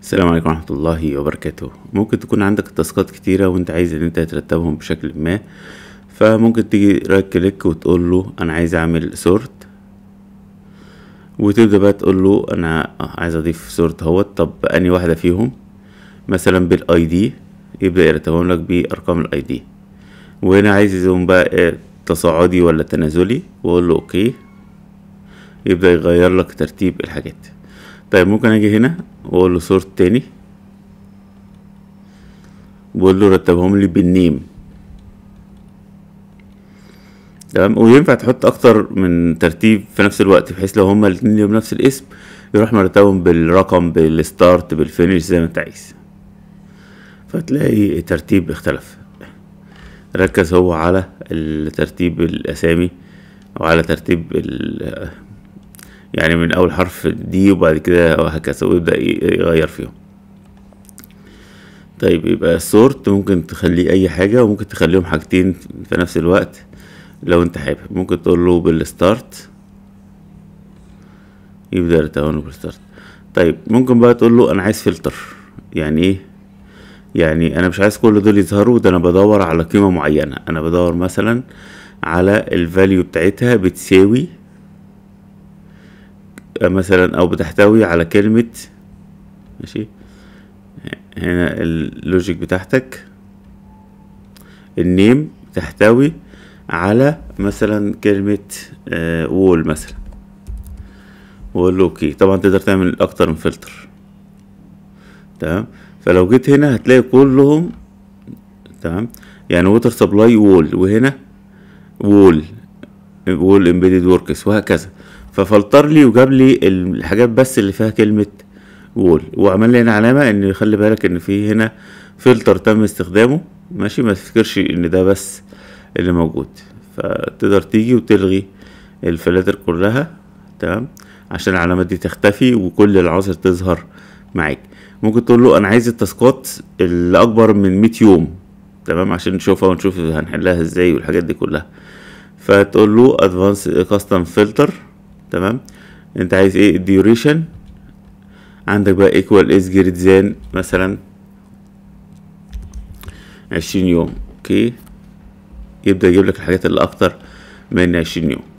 السلام عليكم ورحمة الله وبركاته ممكن تكون عندك تاسكات كتيرة وانت عايز ان انت ترتبهم بشكل ما فممكن تيجي رايت كليك وتقول له انا عايز اعمل سورت وتبدأ بقى تقول له انا عايز اضيف سورت اهوت طب اني واحدة فيهم مثلا بالاي دي يبدأ يرتبهم لك بارقام الاي دي وهنا عايز يزوم بقى تصاعدي ولا تنازلي واقول له اوكي يبدأ يغير لك ترتيب الحاجات طيب ممكن اجي هنا واقول له صورت تاني واقول له رتبهم لي بالنيم تمام وينفع تحط اكتر من ترتيب في نفس الوقت بحيث لو هما الاتنين ليهم نفس الاسم يروح مرتبهم بالرقم بالستارت بالفينش زي ما انت عايز فتلاقي الترتيب اختلف ركز هو على الترتيب الاسامي على ترتيب يعني من أول حرف دي وبعد كده وهكذا ويبدأ يغير فيهم طيب يبقى سورت ممكن تخليه أي حاجة وممكن تخليهم حاجتين في نفس الوقت لو انت حابب ممكن تقول له بالستارت يبدأ يتعامل بالستارت طيب ممكن بقى تقول له أنا عايز فلتر يعني إيه يعني انا مش عايز كل دول يظهروا ده انا بدور على قيمه معينه انا بدور مثلا على الفاليو بتاعتها بتساوي مثلا او بتحتوي على كلمة ماشي هنا اللوجيك بتاعتك النيم تحتوي على مثلا كلمة آه، وول مثلا واقول له اوكي طبعا تقدر تعمل اكتر من فلتر تمام فلو جيت هنا هتلاقي كلهم تمام يعني ووتر سبلاي وول وهنا وول وول امبيدد وركس وهكذا ففلتر لي وجاب لي الحاجات بس اللي فيها كلمه وول وعمل لي هنا علامه ان خلي بالك ان في هنا فلتر تم استخدامه ماشي ما تفكرش ان ده بس اللي موجود فتقدر تيجي وتلغي الفلاتر كلها تمام عشان العلامات دي تختفي وكل العناصر تظهر معاك ممكن تقول له انا عايز التاسكات اللي اكبر من 100 يوم تمام عشان نشوفها ونشوف هنحلها ازاي والحاجات دي كلها فتقول له ادفانس كاستم فلتر تمام انت عايز ايه الديوريشن عندك بقى ايكوال از جريت زين مثلا عشرين يوم اوكي يبدأ يجيب لك الحاجات اللي اكتر من عشرين يوم